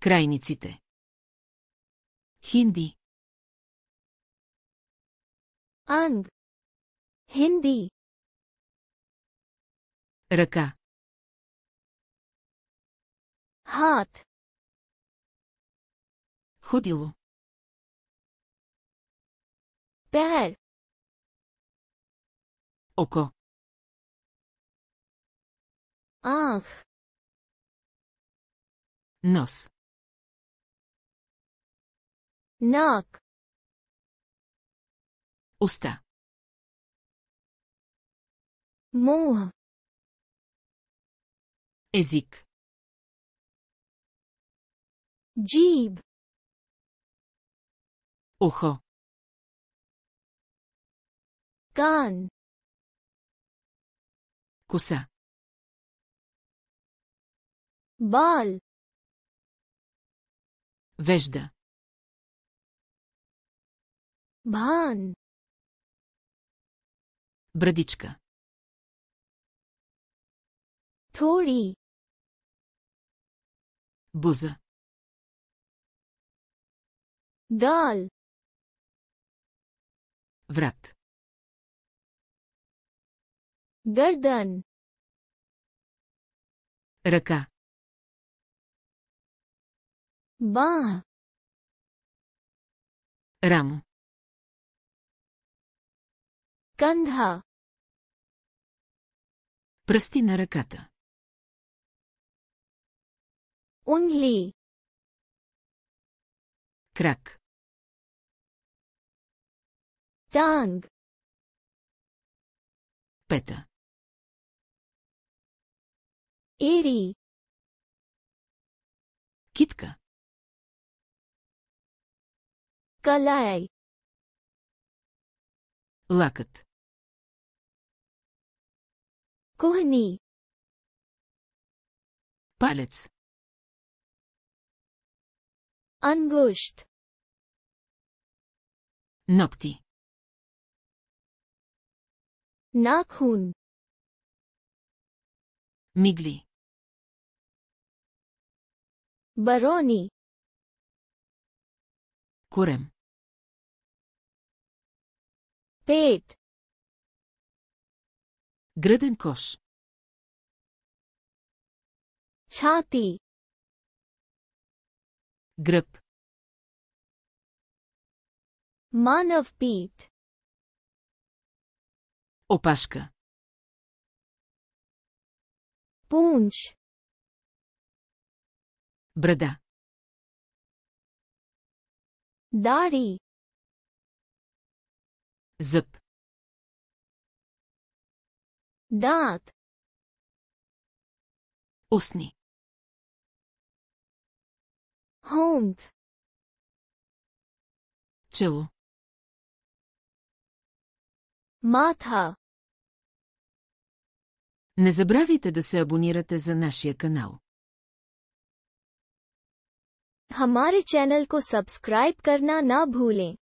Крайниците. Хинди. Анг. Хинди. Ръка. Хат. Ходило. Пер. Око. Анх. Нос. ناک است موه ازیک جیب اوخ کان کسا بال وشد Бан. Брадичка. Тори. Буза. Дал. Врат. गर्दन रका बाह राम Кандха. Пръсти на ръката. Унли. Крак. Танг. Пета. Ири. Китка. Калай. Лакът. Кухни. Палец. Ангушт. Ногти. नाखून मिगली बरौनी कुरम पेट Гръден кош. Чати. Гръб. Манов пит. Опашка. Пунч. Брада. Дари. Зъб. Дат. устни Хонд. Чело. Матха. Не забравяйте да се абонирате за нашия канал. Хамари चैनल ко сабскрайб карна на भूलें